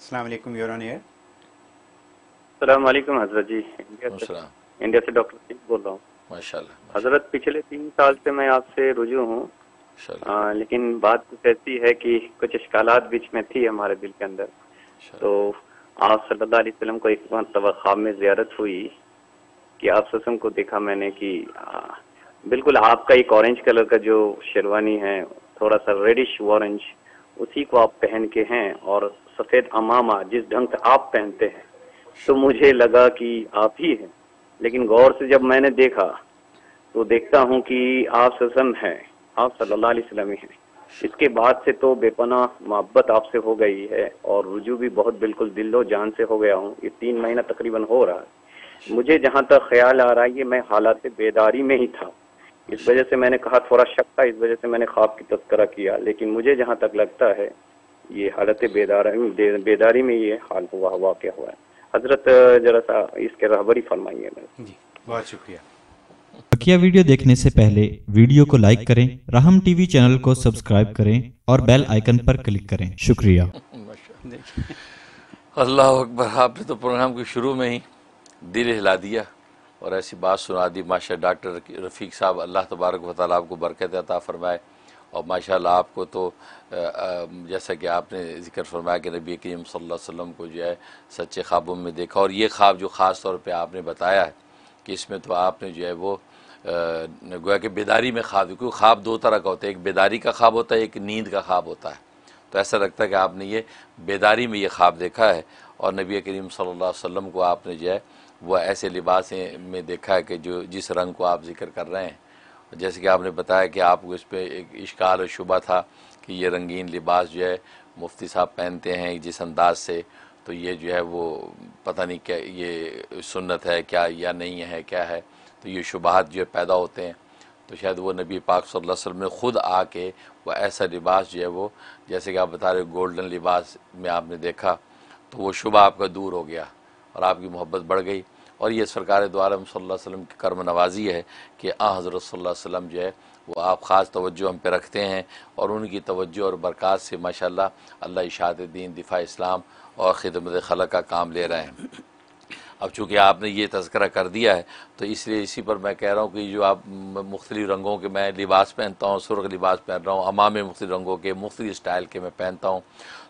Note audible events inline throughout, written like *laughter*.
अस्सलाम you're on air अस्सलाम वालेकुम हजरत जी इंडिया से डॉक्टर सिंह बोल रहा हूँ माशाल्लाह हजरत पिछले तीन साल से मैं आपसे रुझू हूँ लेकिन बात कुछ ऐसी है कि कुछ इश्काल बीच में थी हमारे दिल के अंदर तो आप सल्लल्लाहु अलैहि वसल्लम को एक मरतबा ख्वाब में ज्यारत हुई कि आप ससम को देखा मैंने कि बिल्कुल आपका एक ऑरेंज कलर का जो शेरवानी है थोड़ा सा रेडिश ऑरेंज उसी को आप पहन के हैं और सफेद अमामा जिस ढंग से आप पहनते हैं तो मुझे लगा कि आप ही हैं लेकिन गौर से जब मैंने देखा तो देखता हूँ कि आप सजम हैं आप सल्लल्लाहु अलैहि वसल्लम हैं इसके बाद से तो बेपना मोहब्बत आपसे हो गई है और रुजू भी बहुत बिल्कुल दिलो जान से हो गया हूँ ये तीन महीना तकरीबन हो रहा है मुझे जहाँ तक ख्याल आ रहा है ये मैं हालात बेदारी में ही था इस वजह से मैंने कहा थोड़ा शक था इस वजह से मैंने ख्वाब की तस्करा किया लेकिन मुझे जहाँ तक लगता है ये हालत बेदार बेदारी में ये हाल हुआ वाक़ हुआ है हजरत जरा सा इसके रहबरी फरमाइए मैं बहुत शुक्रिया बकिया वीडियो देखने से पहले वीडियो को लाइक करें रहम टीवी चैनल को सब्सक्राइब करें और बेल आइकन पर क्लिक करें शुक्रिया अल्लाह अकबर आपने तो प्रोग्राम के शुरू में ही दिल हिला दिया और ऐसी बात सुना दी माशा डॉक्टर रफ़ीक साहब अल्लाह तबारक वाली आपको बरकत अता फरमाए और माशाल्लाह आपको तो जैसा कि आपने जिक्र फरमाया कि नबी करीम सल्लल्लाहु अलैहि वसल्लम को जो है सच्चे ख्वाबों में देखा और ये ख्वाब जो ख़ास तौर पे आपने बताया है कि इसमें तो आपने जो है वो गोया कि बेदारी में ख्वाब क्योंकि ख्वाब दो तरह का होता है एक बेदारी का ख्वाब होता है एक नींद का ख्वाब होता है तो ऐसा लगता है कि आपने ये बेदारी में ये ख्वाब देखा है और नबी करीम सल्लल्लाहु अलैहि वसल्लम को आपने जो है वह ऐसे लिबास में देखा है कि जो जिस रंग को आप जिक्र कर रहे हैं जैसे कि आपने बताया कि आपको इस पर एक इश्काल और शुबा था कि ये रंगीन लिबास जो है मुफ्ती साहब पहनते हैं जिस अंदाज से तो ये जो है वो पता नहीं क्या ये सुन्नत है क्या या नहीं है क्या है तो ये शुबाहत जो है पैदा होते हैं तो शायद वो नबी पाक सल्लल्लाहु अलैहि वसल्लम ने ख़ुद आके वह ऐसा लिबास जो है वो जैसे कि आप बता रहे गोल्डन लिबास में आपने देखा तो वो शुबा आपका दूर हो गया और आपकी मोहब्बत बढ़ गई और ये सरकार द्वारा द्वारम वसल्लम की कर्म नवाजी है कि आ हज़रत वसल्लम जो है वो आप ख़ास तवज्जो हम पे रखते हैं और उनकी तवज्जो और बरक़ात से माशा अल्लाह इशात दीन दिफ़ा इस्लाम और ख़िदमत खल का काम ले रहे हैं अब चूँकि आपने ये तस्करा कर दिया है तो इसलिए इसी पर मैं कह रहा हूँ कि जो आप मुख्तलि रंगों के मैं लिबास पहनता हूँ सुरख लिबास पहन रहा हूँ अमाम मुख्तलि रंगों के मुख्तलि स्टाइल के मैं पहनता हूँ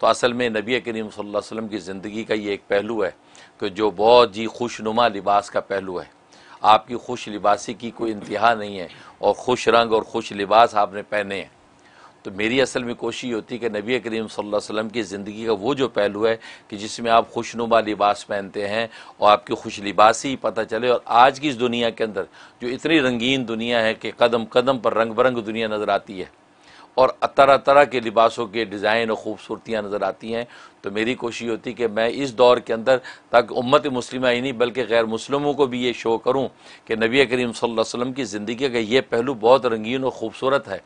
तो असल में नबी करीम वसल्लम की ज़िंदगी का ये एक पहलू है कि जो बहुत ही खुशनुमा लिबास का पहलू है आपकी खुश लिबासी की कोई इंतहा नहीं है और खुश रंग और खुश लिबास आपने पहने हैं तो मेरी असल में कोशिश होती है कि नबी करीम सल्लल्लाहु अलैहि वसल्लम की ज़िंदगी का वो जो पहलू है कि जिसमें आप खुशनुमा लिबास पहनते हैं और आपकी खुश लिबासी पता चले और आज की इस दुनिया के अंदर जो इतनी रंगीन दुनिया है कि कदम कदम पर रंग बरंग दुनिया नज़र आती है और तरह तरह के लिबासों के डिज़ाइन और ख़ूबसूरतियाँ नज़र आती हैं तो मेरी कोशिश होती कि मैं इस दौर के अंदर ताकि उम्मत मुस्लिम ही नहीं बल्कि गैर मुस्लिमों को भी ये शो करूँ कि नबी करीम वसल्लम की ज़िंदगी का ये पहलू बहुत रंगीन और ख़ूबसूरत है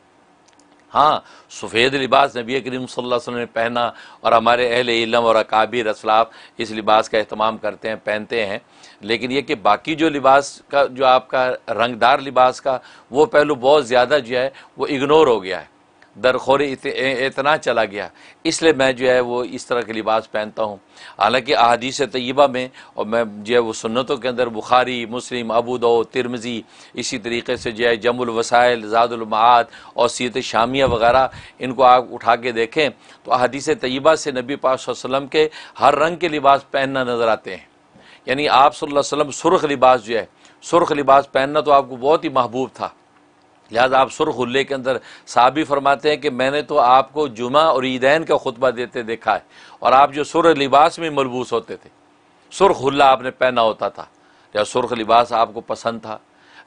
हाँ सफ़ेद लिबास नबी करीम वसल्लम ने पहना और हमारे अहल इलम और अकाबिर असलाफ इस लिबास का अहतमाम करते हैं पहनते हैं लेकिन यह कि बाकी जो लिबास का जो आपका रंगदार लिबास का वो पहलू बहुत ज़्यादा जो है वो इग्नोर हो गया है दरखोर इतना चला गया इसलिए मैं जो है वो इस तरह के लिबास पहनता हूँ हालांकि अहादीस तयबा में और मैं जो है वो सुन्नतों के अंदर बुखारी मुस्लिम अबूदो तिरमजी इसी तरीके से जो है जमुल वसाइल ज़ादुलमात और सीत शामिया वगैरह इनको आप उठा के देखें तो अहादीस तयबा से नबी पाक वसलम के हर रंग के लिबास पहनना नज़र आते हैं यानी आप सुरख लिबास जो है सुरख लिबास पहनना तो आपको बहुत ही महबूब था लिहाजा आप सुरखुल्ले के अंदर साहब भी फरमाते हैं कि मैंने तो आपको जुमा और ईदैन का खुतबा देते देखा है और आप जो सुर लिबास में मलबूस होते थे सुरखुल्ला आपने पहना होता था या सुर्ख लिबास आपको पसंद था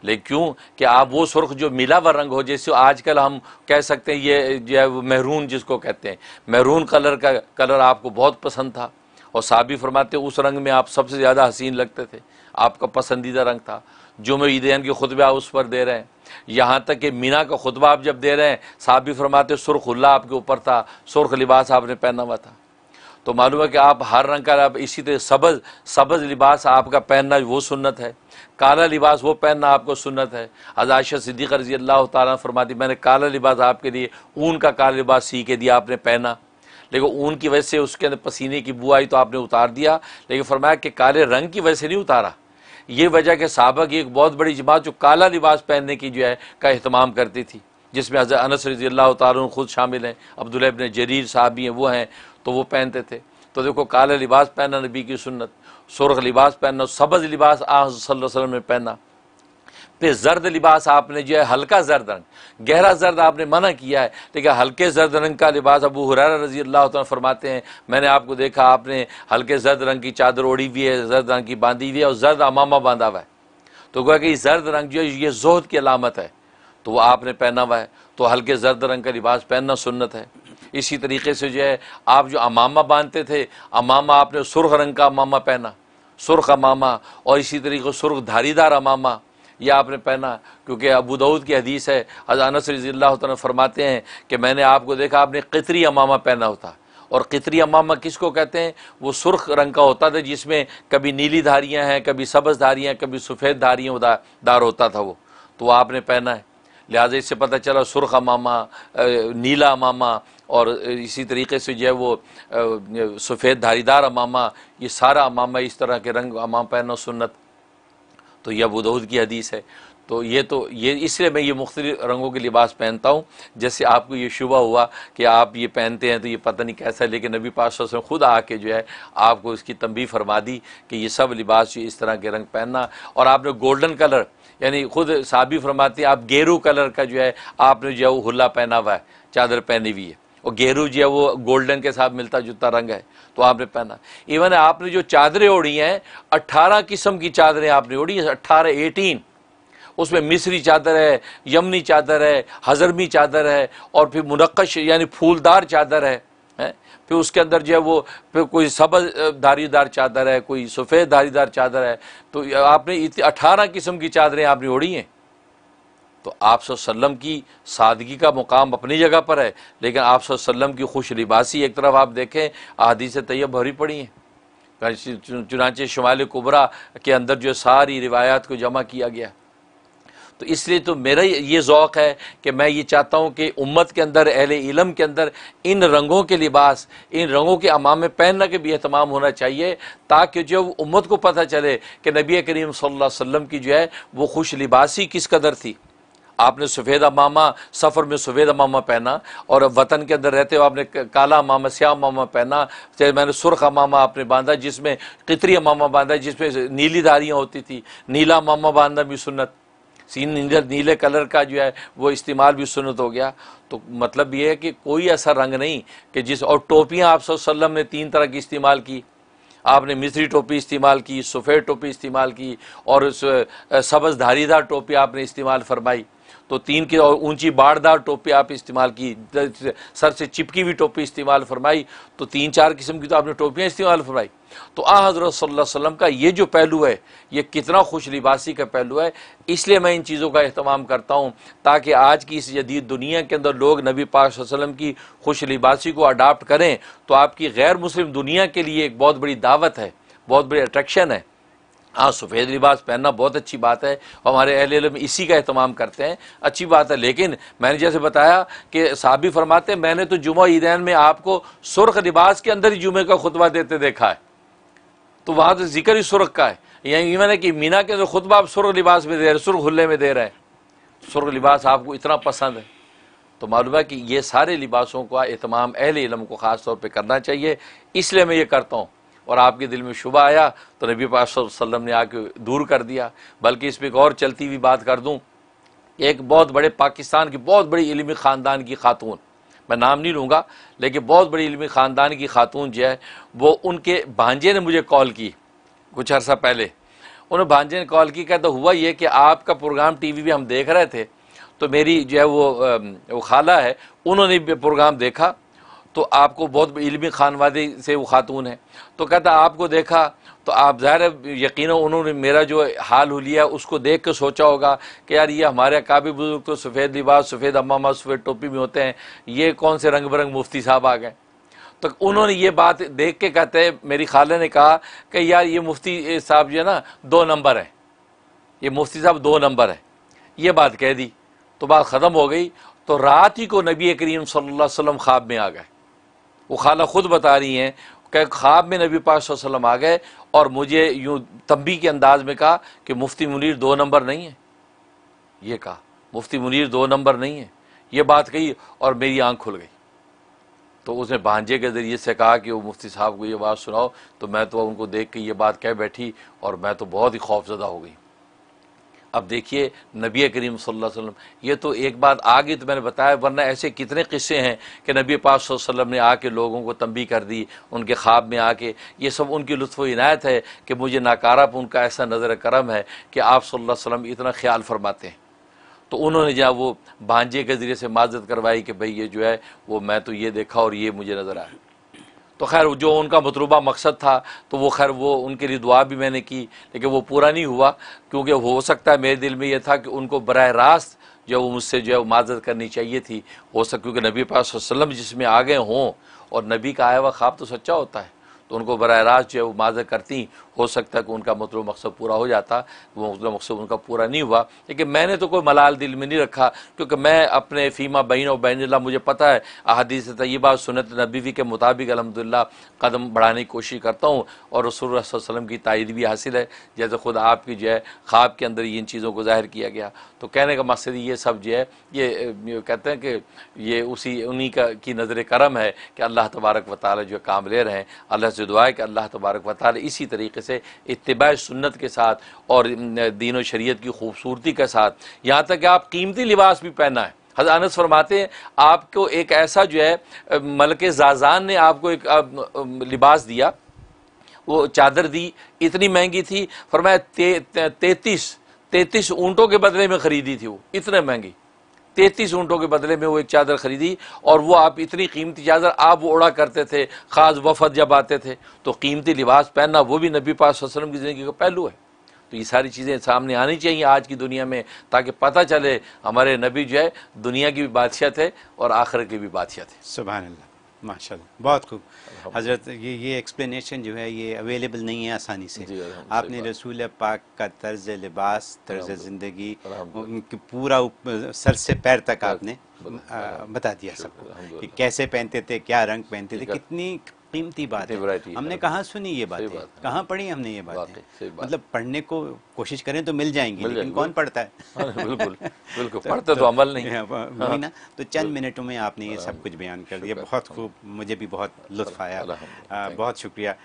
लेकिन क्यों कि आप वो सुरख जो मिला हुआ रंग हो जैसे आज कल हम कह सकते हैं ये जो है महरून जिसको कहते हैं महरून कलर का कलर आपको बहुत पसंद था और साबी फरमाते उस रंग में आप सबसे ज़्यादा हसीन लगते थे आपका पसंदीदा रंग था जुमे ईदेन के खुतबे आप उस पर दे रहे हैं यहाँ तक कि मीना का खुतबा आप जब दे रहे हैं साहब भी फरमाते सुर्ख उल्ला आपके ऊपर था सुर्ख लिबास आपने पहना हुआ था तो मालूम है कि आप हर रंग का आप इसी तरह सबज सबज लिबास आपका पहनना वो सुन्नत है काला लिबास वो पहनना आपको सुन्नत है अजाशा सिद्दीक रजी अल्लाह तारा फरमाती मैंने काला लिबास आपके लिए ऊन का काला लिबास सी के दिया आपने पहना लेकिन ऊन की वजह से उसके अंदर पसीने की बुआई आई तो आपने उतार दिया लेकिन फरमाया कि काले रंग की वजह से नहीं उतारा ये वजह कि सहाबा की एक बहुत बड़ी जमात जो काला लिबास पहनने की जो है का अहतमाम करती थी जिसमें हज़र अनस रजी अल्लाह तार ख़ुद शामिल हैं अब्दुल्लबिन जरीर साहब भी हैं वो हैं तो वो पहनते थे तो देखो काला लिबास पहनना नबी की सुन्नत सुरख लिबास पहनना सबज लिबास आ वसल्लम ने पहना अपने जर्द लिबास आपने जो है हल्का जर्द रंग गहरा जर्द आपने मना किया है लेकिन हल्के जर्द रंग का लिबास अबू हुरार रजी अल्लाह फरमाते हैं मैंने आपको देखा आपने हल्के जर्द रंग की चादर ओढ़ी हुई है जर्द रंग की बांधी हुई है और जर्द अमामा बांधा हुआ है तो गोया कि जर्द रंग जो है ये जोहद की अलामत है तो वह आपने पहना हुआ है तो हल्के जर्द रंग का लिबास पहनना सुन्नत है इसी तरीके से जो है आप जो अमामा बांधते थे अमामा आपने सुर्ख रंग का अमामा पहना सुर्ख अमामा और इसी तरीके सुर्ख धारीदार अमामा यह आपने पहना क्योंकि अबू दाऊद की हदीस है अजानस रजील्ला फरमाते हैं कि मैंने आपको देखा आपने कतरी अमामा पहना होता और कितरी अमामा किसको कहते हैं वो सुर्ख रंग का होता था जिसमें कभी नीली धारियाँ हैं कभी सब्ज़ धारियाँ कभी सफ़ेद धारियाँ दार होता था वो तो आपने पहना है लिहाजा इससे पता चला सुर्ख अमामा नीला अमामा और इसी तरीके से जो है वो सफ़ेद धारीदार अमामा ये सारा अमामा इस तरह के रंग अमामा पहनो सुन्नत तो यह बुदहूद की हदीस है तो ये तो ये इसलिए मैं ये मुख्त रंगों के लिबास पहनता हूँ जैसे आपको ये शुबा हुआ कि आप ये पहनते हैं तो ये पता नहीं कैसा है लेकिन नबी पास ने खुद आके जो है आपको इसकी तंबी फरमा दी कि ये सब लिबास जो इस तरह के रंग पहनना और आपने गोल्डन कलर यानी खुद साबी फरमाती आप गेरू कलर का जो है आपने जो है वो हुला पहना हुआ है चादर पहनी हुई है और गेहरू जो है वो गोल्डन के साथ मिलता जुलता रंग है तो आपने पहना इवन आपने जो चादरें ओढ़ी हैं अट्ठारह किस्म की चादरें आपने ओढ़ी हैं अट्ठारह एटीन उसमें मिस्री चादर है यमनी चादर है हजरमी चादर है और फिर मुनक्श यानी फूलदार चादर है है फिर उसके अंदर जो है वो फिर कोई सबज धारीदार चादर है कोई सफ़ेद धारीदार चादर है तो आपने इतनी अट्ठारह किस्म की चादरें आपने ओढ़ी हैं तो आप वसल्लम की सादगी का मुकाम अपनी जगह पर है लेकिन आप वसल्लम की खुश लिबासी एक तरफ आप देखें से तैयब भरी पड़ी हैं चुनाचे शुमाल कुबरा के अंदर जो सारी रिवायात को जमा किया गया तो इसलिए तो मेरा ये ओक़ है कि मैं ये चाहता हूँ कि उम्मत के अंदर अहल इलम के अंदर इन रंगों के लिबास इन रंगों के अमाम में पहनना के भी अहतमाम होना चाहिए ताकि जो उम्मत को पता चले कि नबी करीम सल्लल्लाहु अलैहि की जो है वो खुश लिबासी किस कदर थी आपने सफ़ेद अमामा सफ़र में सफ़ेद अमामा पहना और वतन के अंदर रहते हो आपने काला अमामा स्याह अमामा पहना चाहे मैंने सुर्ख अमामा आपने बांधा जिसमें कितरी अमामा बांधा जिसमें नीली धारियाँ होती थी नीला अमामा बांधना भी सुनत सीन नीला नीले कलर का जो है वो इस्तेमाल भी सुनत हो गया तो मतलब ये है कि कोई ऐसा रंग नहीं कि जिस और टोपियाँ आप सल्लम ने तीन तरह की इस्तेमाल की आपने मिस्री टोपी इस्तेमाल की सफ़ेद टोपी इस्तेमाल की और सब्ज़ धारीदार टोपी आपने इस्तेमाल फरमाई तो तीन की ऊंची बाड़दार टोपी आप इस्तेमाल की सर से चिपकी हुई टोपी इस्तेमाल फरमाई तो तीन चार किस्म की तो आपने टोपियाँ इस्तेमाल फरमाई तो आ हज़रत सल्लल्लाहु अलैहि वसल्लम का ये जो पहलू है ये कितना खुश लिबासी का पहलू है इसलिए मैं इन चीज़ों का अहतमाम करता हूँ ताकि आज की इस जदीद दुनिया के अंदर लोग नबी पाक वसल्लम की खुश लिबासी को अडाप्ट करें तो आपकी गैर मुस्लिम दुनिया के लिए एक बहुत बड़ी दावत है बहुत बड़ी अट्रैक्शन है हाँ सफ़ेद लिबास पहनना बहुत अच्छी बात है और हमारे अहल में इसी का अहतमाम करते हैं अच्छी बात है लेकिन मैंने जैसे बताया कि साहब भी फरमाते हैं मैंने तो जुमा ईदैन में आपको सुर्ख लिबास के अंदर ही जुमे का खुतबा देते देखा है तो वहाँ तो जिक्र ही सुर्ख का है यानी मैंने है कि मीना के अंदर खुतबा आप सुर्ख लिबास में दे रहे सुरख हल्ले में दे रहे हैं सुर्ख लिबास आपको इतना पसंद है तो मालूम है कि ये सारे लिबासों का अहतमाम अहल इलम को ख़ास तौर पर करना चाहिए इसलिए मैं ये करता हूँ और आपके दिल में शुभ आया तो नबी पाक ने आके दूर कर दिया बल्कि इस पर एक और चलती हुई बात कर दूँ एक बहुत बड़े पाकिस्तान की बहुत बड़ी इलमी ख़ानदान की खातून मैं नाम नहीं लूँगा लेकिन बहुत बड़ी इलमी ख़ानदान की खातून जो है वो उनके भांजे ने मुझे कॉल की कुछ अर्सा पहले उन्होंने भांजे ने कॉल की कहता तो हुआ ये कि आपका प्रोग्राम वी भी हम देख रहे थे तो मेरी जो है वो, वो खाला है उन्होंने भी प्रोग्राम देखा तो आपको बहुत इलमी खानवादी से वो खातून है तो कहता आपको देखा तो आप ज़ाहिर यकीन उन्होंने मेरा जो हाल हो लिया उसको देख के सोचा होगा कि यार ये हमारे काफ़ी बुजुर्ग तो सफ़ेद लिबास सफ़ेद अमामा सफ़ेद टोपी में होते हैं ये कौन से रंग बिरंग मुफ्ती साहब आ गए तो उन्होंने ये बात देख के कहते हैं मेरी खाला ने कहा कि यार ये मुफ्ती साहब जो है ना दो नंबर है ये मुफ्ती साहब दो नंबर है ये बात कह दी तो बात ख़त्म हो गई तो रात ही को नबी करीम सल्लल्लाहु अलैहि वसल्लम ख्वाब में आ गए वो खाला ख़ुद बता रही हैं कि ख्वाब में नबी पाक वसल्लम आ गए और मुझे यूँ तंबी के अंदाज में कहा कि मुफ्ती मुनीर दो नंबर नहीं है ये कहा मुफ्ती मुनीर दो नंबर नहीं है ये बात कही और मेरी आँख खुल गई तो उसने भांजे के ज़रिए से कहा कि वो मुफ्ती साहब को ये बात सुनाओ तो मैं तो उनको देख के ये बात कह बैठी और मैं तो बहुत ही खौफजदा हो गई अब देखिए नबी करीम सल्लल्लाहु अलैहि वसल्लम ये तो एक बात आ गई तो मैंने बताया वरना ऐसे कितने किस्से हैं कि नबी पाक वसल्लम ने आके लोगों को तंबी कर दी उनके ख्वाब में आके ये सब उनकी लुत्फ़ इनायत है कि मुझे पर उनका ऐसा नज़र करम है कि आप सल्लल्लाहु अलैहि वसल्लम इतना ख्याल फरमाते हैं तो उन्होंने जहाँ वो भांजे के ज़रिए से माजत करवाई कि भाई ये जो है वो मैं तो ये देखा और ये मुझे नज़र आया तो खैर जो उनका मतलूबा मकसद था तो वो खैर वो उनके लिए दुआ भी मैंने की लेकिन वो पूरा नहीं हुआ क्योंकि हो सकता है मेरे दिल में ये था कि उनको बरह रास्त जो वो मुझसे जो है वो माजत करनी चाहिए थी हो सक क्योंकि नबी पास वसलम जिसमें आ गए हों और नबी का आया हुआ ख्वाब तो सच्चा होता है तो उनको बर रास्त जो है वो माजर करती हो सकता है कि उनका मतलब मकसद पूरा हो जाता वो मतलब मकसद उनका पूरा नहीं हुआ लेकिन मैंने तो कोई मलाल दिल में नहीं रखा क्योंकि मैं अपने फ़ीमा बहन और बैन मुझे पता है अहदीस तयबा सुनत नबीवी के मुताबिक अलहमदिल्ला कदम बढ़ाने की कोशिश करता हूँ और रसूल की तायद भी हासिल है जैसे खुद आपकी जो है ख्वाब के अंदर इन चीज़ों को ज़ाहिर किया गया तो कहने का मकसद ये सब जो है ये कहते हैं कि ये उसी उन्हीं का की नज़र करम है कि अल्लाह तबारक वाली जो काम ले रहे हैं अल्लाह से मुझे दुआ है कि अल्लाह तबारक वाली इसी तरीके से इतबा सुन्नत के साथ और दीन शरीयत की खूबसूरती के साथ यहाँ तक कि आप कीमती लिबास भी पहना है हजानस फरमाते हैं आपको एक ऐसा जो है मलक जाजान ने आपको एक लिबास दिया वो चादर दी इतनी महंगी थी फरमाया तैतीस ते, तैतीस ऊँटों के बदले में ख़रीदी थी वो इतने महंगी तैतीस ऊँटों के बदले में वो एक चादर ख़रीदी और वो आप इतनी कीमती चादर आप वो ओढ़ा करते थे ख़ास वफद जब आते थे तो कीमती लिबास पहनना वो भी नबी पास वसलम की ज़िंदगी का पहलू है तो ये सारी चीज़ें सामने आनी चाहिए आज की दुनिया में ताकि पता चले हमारे नबी जो है दुनिया की भी बादशाह थे और आखिर की भी बादशाह थे सुबह माशा बहुत खूब हज़रत ये ये एक्सप्लेनेशन जो है ये अवेलेबल नहीं है आसानी से आपने रसूल पाक का तर्ज लिबास तर्ज ज़िंदगी पूरा सर से पैर तक आपने बता दिया सबको कि कैसे पहनते थे क्या रंग पहनते थे कितनी कीमती बात है हमने कहा सुनी ये बातें बात कहाँ पढ़ी हमने ये बातें मतलब पढ़ने को कोशिश करें तो मिल जाएंगी लेकिन कौन पढ़ता है *laughs* बिल्कुल बिल्कुल *laughs* तो पढ़ता तो अमल नहीं *laughs* हाँ। ना तो चंद मिनटों में आपने ये सब हाँ, कुछ बयान कर दिया बहुत खूब मुझे भी बहुत लुत्फ आया बहुत शुक्रिया